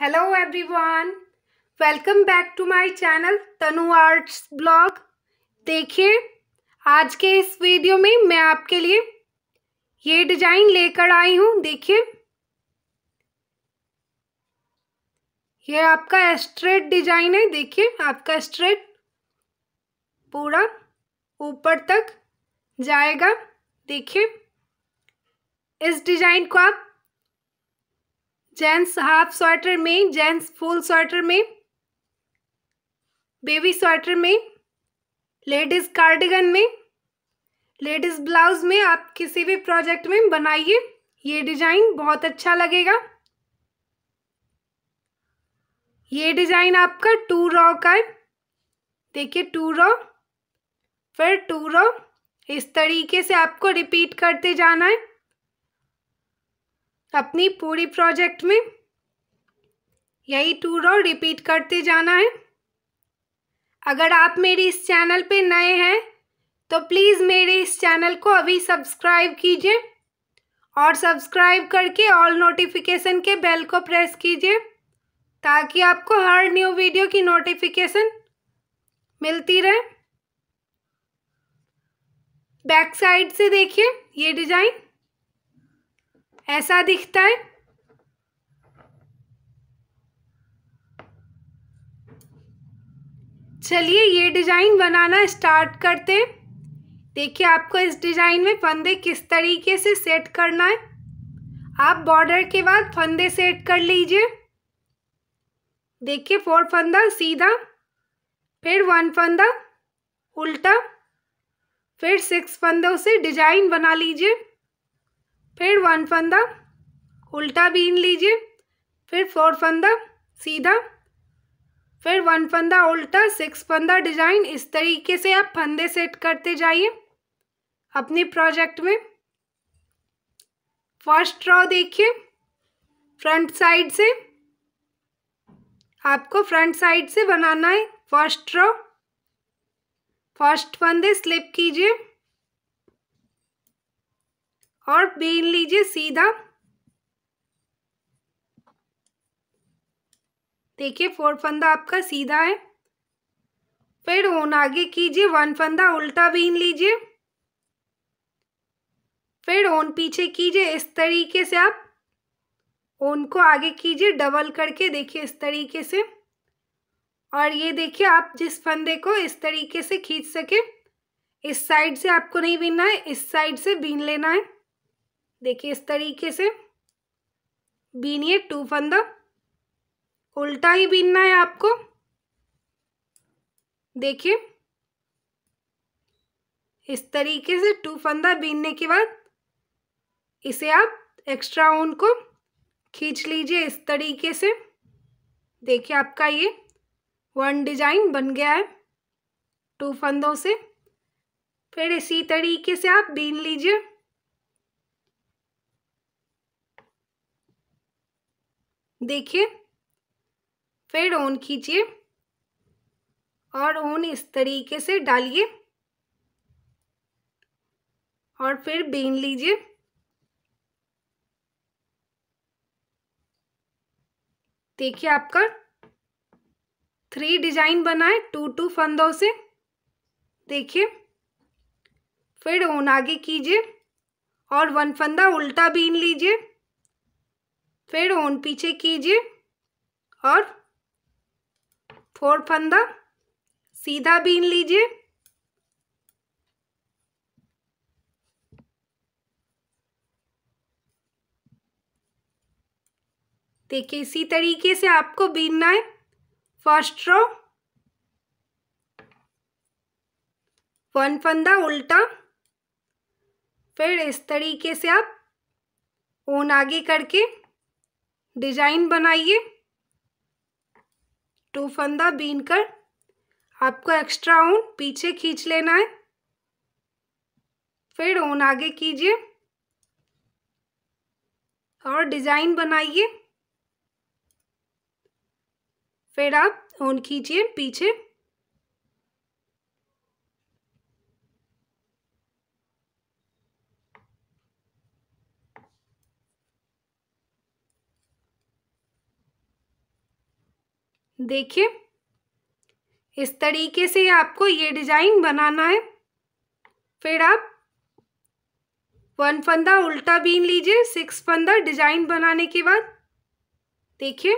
hello everyone welcome back to my channel Tanu arts blog देखिए आज के इस वीडियो में मैं आपके लिए ये डिजाइन लेकर आई हूँ देखिए ये आपका स्ट्रेट डिजाइन है देखिए आपका स्ट्रेट पूरा ऊपर तक जाएगा देखिए इस डिजाइन को आप जेंट्स हाफ स्वेटर में जेंट्स फुल स्वेटर में बेबी स्वेटर में लेडीज़ कार्डिगन में लेडीज़ ब्लाउज में आप किसी भी प्रोजेक्ट में बनाइए ये डिज़ाइन बहुत अच्छा लगेगा ये डिज़ाइन आपका टू रॉ का है देखिए टू रॉ फिर टू रॉ इस तरीके से आपको रिपीट करते जाना है अपनी पूरी प्रोजेक्ट में यही टूर और रिपीट करते जाना है अगर आप मेरे इस चैनल पे नए हैं तो प्लीज़ मेरे इस चैनल को अभी सब्सक्राइब कीजिए और सब्सक्राइब करके ऑल नोटिफिकेशन के बेल को प्रेस कीजिए ताकि आपको हर न्यू वीडियो की नोटिफिकेशन मिलती रहे बैक साइड से देखिए ये डिज़ाइन ऐसा दिखता है चलिए ये डिज़ाइन बनाना स्टार्ट करते हैं देखिए आपको इस डिज़ाइन में फंदे किस तरीके से सेट करना है आप बॉर्डर के बाद फंदे सेट कर लीजिए देखिए फोर फंदा सीधा फिर वन फंदा उल्टा फिर सिक्स फंदों से डिजाइन बना लीजिए फिर वन फंदा उल्टा बीन लीजिए फिर फोर फंदा सीधा फिर वन फंदा उल्टा सिक्स फंदा डिजाइन इस तरीके से आप फंदे सेट करते जाइए अपने प्रोजेक्ट में फर्स्ट रॉ देखिए फ्रंट साइड से आपको फ्रंट साइड से बनाना है फर्स्ट रॉ फर्स्ट फंदे स्लिप कीजिए और बेल लीजिए सीधा देखिए फोर फंदा आपका सीधा है फिर ओन आगे कीजिए वन फंदा उल्टा बीन लीजिए फिर ओन पीछे कीजिए इस तरीके से आप ओन को आगे कीजिए डबल करके देखिए इस तरीके से और ये देखिए आप जिस फंदे को इस तरीके से खींच सके इस साइड से आपको नहीं बीनना है इस साइड से बीन लेना है देखिए इस तरीके से बीनिए टू फंदा उल्टा ही बीनना है आपको देखिए इस तरीके से टू फंदा बीनने के बाद इसे आप एक्स्ट्रा ऊन को खींच लीजिए इस तरीके से देखिए आपका ये वन डिजाइन बन गया है टू फंदों से फिर इसी तरीके से आप बीन लीजिए देखिए फिर ओन खींचिए और ओन इस तरीके से डालिए और फिर बीन लीजिए देखिए आपका थ्री डिजाइन बनाए टू टू फंदों से देखिए फिर ओन आगे कीजिए और वन फंदा उल्टा बीन लीजिए फिर ऑन पीछे कीजिए और फोर फंदा सीधा बीन लीजिए देखिए इसी तरीके से आपको बीनना है फर्स्ट रो वन फंदा उल्टा फिर इस तरीके से आप ऊन आगे करके डिजाइन बनाइए टू फंदा बीन कर आपको एक्स्ट्रा ऊन पीछे खींच लेना है फिर ऊन आगे कीजिए और डिज़ाइन बनाइए फिर आप ऊन खींचिए पीछे देखिए इस तरीके से आपको ये डिजाइन बनाना है फिर आप वन फंदा उल्टा बीन लीजिए सिक्स फंदा डिजाइन बनाने के बाद देखिए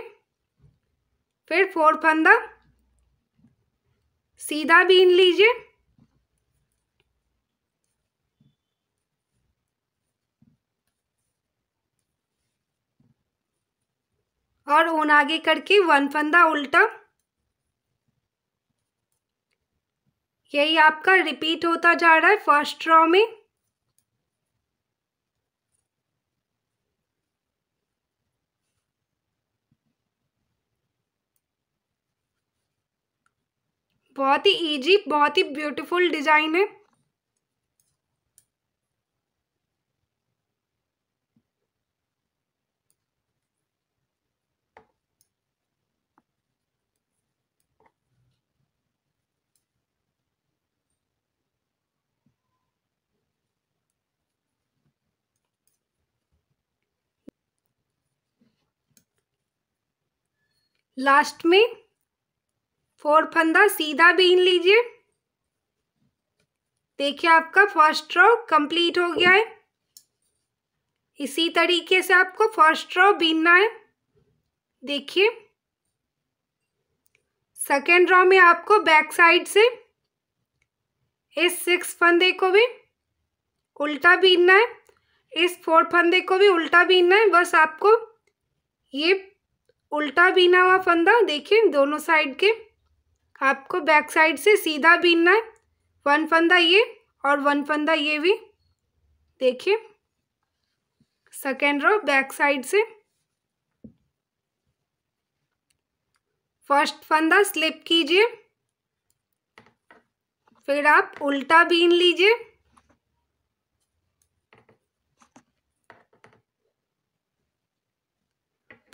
फिर फोर फंदा सीधा बीन लीजिए और ओन आगे करके वन फंदा उल्टा यही आपका रिपीट होता जा रहा है फर्स्ट रॉ में बहुत ही इजी बहुत ही ब्यूटीफुल डिज़ाइन है लास्ट में फोर फंदा सीधा बीन लीजिए देखिए आपका फर्स्ट रो कंप्लीट हो गया है इसी तरीके से आपको फर्स्ट रो बीनना है देखिए सेकेंड रो में आपको बैक साइड से इस सिक्स फंदे को भी उल्टा बीनना है इस फोर फंदे को भी उल्टा बीनना है बस आपको ये उल्टा बीना हुआ फंदा देखिए दोनों साइड के आपको बैक साइड से सीधा बीनना है वन फंदा ये और वन फंदा ये भी देखिए सेकेंड रो बैक साइड से फर्स्ट फंदा स्लिप कीजिए फिर आप उल्टा बीन लीजिए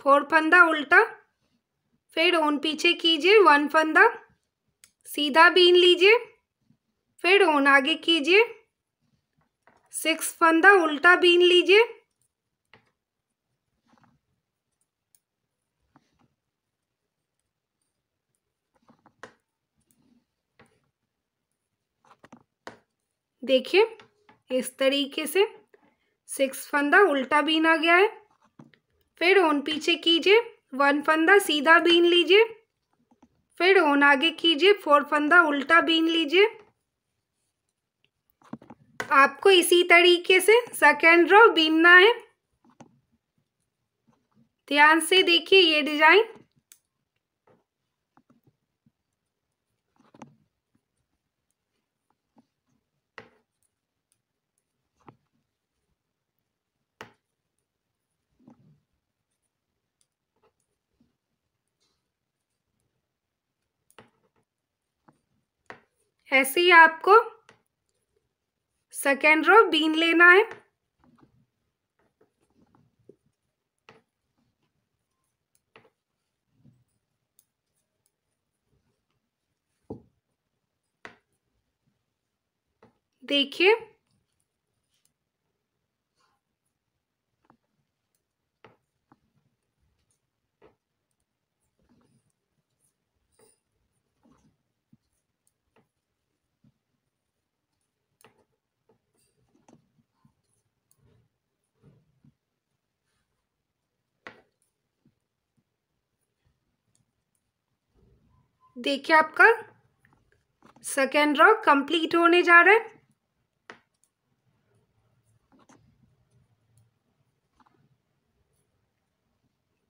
फोर फंदा उल्टा फिर ओन पीछे कीजिए वन फंदा सीधा बीन लीजिए फिर ओन आगे कीजिए सिक्स फंदा उल्टा बीन लीजिए देखिए इस तरीके से सिक्स फंदा उल्टा बीन आ गया है फिर ओन पीछे कीजिए वन फंदा सीधा बीन लीजिए फिर ओन आगे कीजिए फोर फंदा उल्टा बीन लीजिए आपको इसी तरीके से सेकेंड रो बीनना है ध्यान से देखिए ये डिजाइन ऐसे ही आपको सेकेंड रो बीन लेना है देखिए देखिए आपका सेकेंड रॉ कंप्लीट होने जा रहा है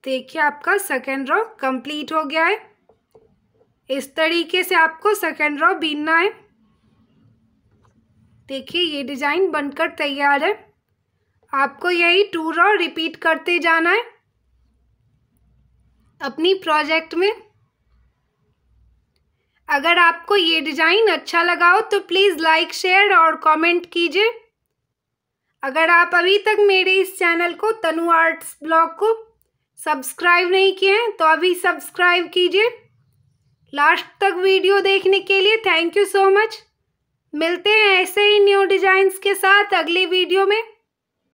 देखिए आपका सेकेंड रॉ कंप्लीट हो गया है इस तरीके से आपको सेकेंड रॉ बीनना है देखिए ये डिज़ाइन बनकर तैयार है आपको यही टू रॉ रिपीट करते जाना है अपनी प्रोजेक्ट में अगर आपको ये डिज़ाइन अच्छा लगा हो तो प्लीज़ लाइक शेयर और कमेंट कीजिए अगर आप अभी तक मेरे इस चैनल को तनु आर्ट्स ब्लॉग को सब्सक्राइब नहीं किए हैं तो अभी सब्सक्राइब कीजिए लास्ट तक वीडियो देखने के लिए थैंक यू सो मच मिलते हैं ऐसे ही न्यू डिज़ाइंस के साथ अगली वीडियो में